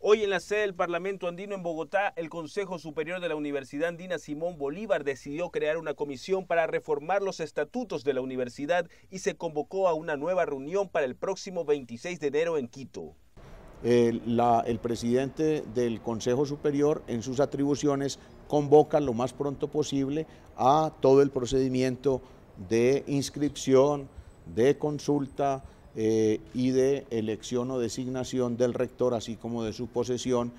Hoy en la sede del Parlamento Andino en Bogotá, el Consejo Superior de la Universidad Andina Simón Bolívar decidió crear una comisión para reformar los estatutos de la universidad y se convocó a una nueva reunión para el próximo 26 de enero en Quito. el presidente del Consejo Superior en sus atribuciones convoca lo más pronto posible a todo el procedimiento de inscripción, de consulta, eh, y de elección o designación del rector, así como de su posesión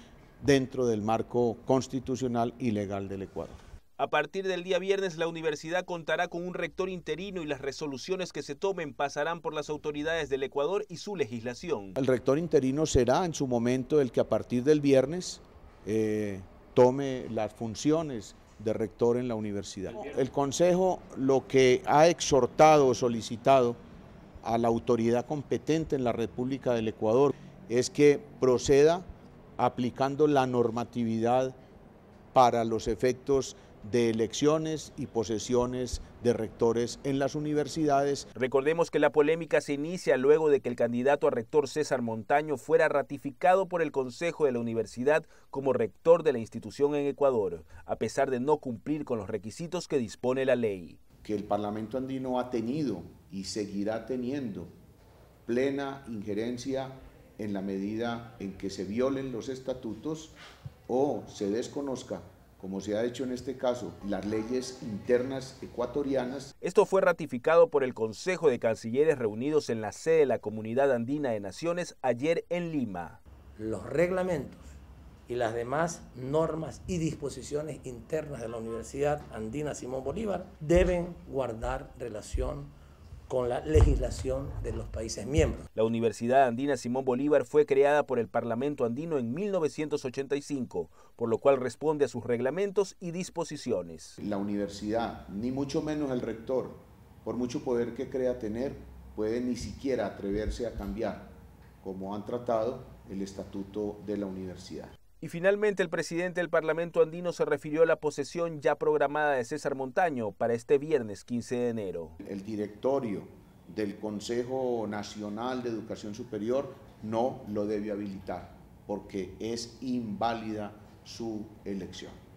dentro del marco constitucional y legal del Ecuador. A partir del día viernes, la universidad contará con un rector interino y las resoluciones que se tomen pasarán por las autoridades del Ecuador y su legislación. El rector interino será en su momento el que a partir del viernes eh, tome las funciones de rector en la universidad. El Consejo lo que ha exhortado o solicitado a la autoridad competente en la República del Ecuador es que proceda aplicando la normatividad para los efectos de elecciones y posesiones de rectores en las universidades. Recordemos que la polémica se inicia luego de que el candidato a rector César Montaño fuera ratificado por el Consejo de la Universidad como rector de la institución en Ecuador, a pesar de no cumplir con los requisitos que dispone la ley. Que el Parlamento andino ha tenido y seguirá teniendo plena injerencia en la medida en que se violen los estatutos o se desconozca, como se ha hecho en este caso, las leyes internas ecuatorianas. Esto fue ratificado por el Consejo de Cancilleres reunidos en la sede de la Comunidad Andina de Naciones ayer en Lima. Los reglamentos y las demás normas y disposiciones internas de la Universidad Andina Simón Bolívar deben guardar relación con la legislación de los países miembros. La Universidad Andina Simón Bolívar fue creada por el Parlamento andino en 1985, por lo cual responde a sus reglamentos y disposiciones. La universidad, ni mucho menos el rector, por mucho poder que crea tener, puede ni siquiera atreverse a cambiar, como han tratado, el estatuto de la universidad. Y finalmente el presidente del Parlamento andino se refirió a la posesión ya programada de César Montaño para este viernes 15 de enero. El directorio del Consejo Nacional de Educación Superior no lo debe habilitar porque es inválida su elección.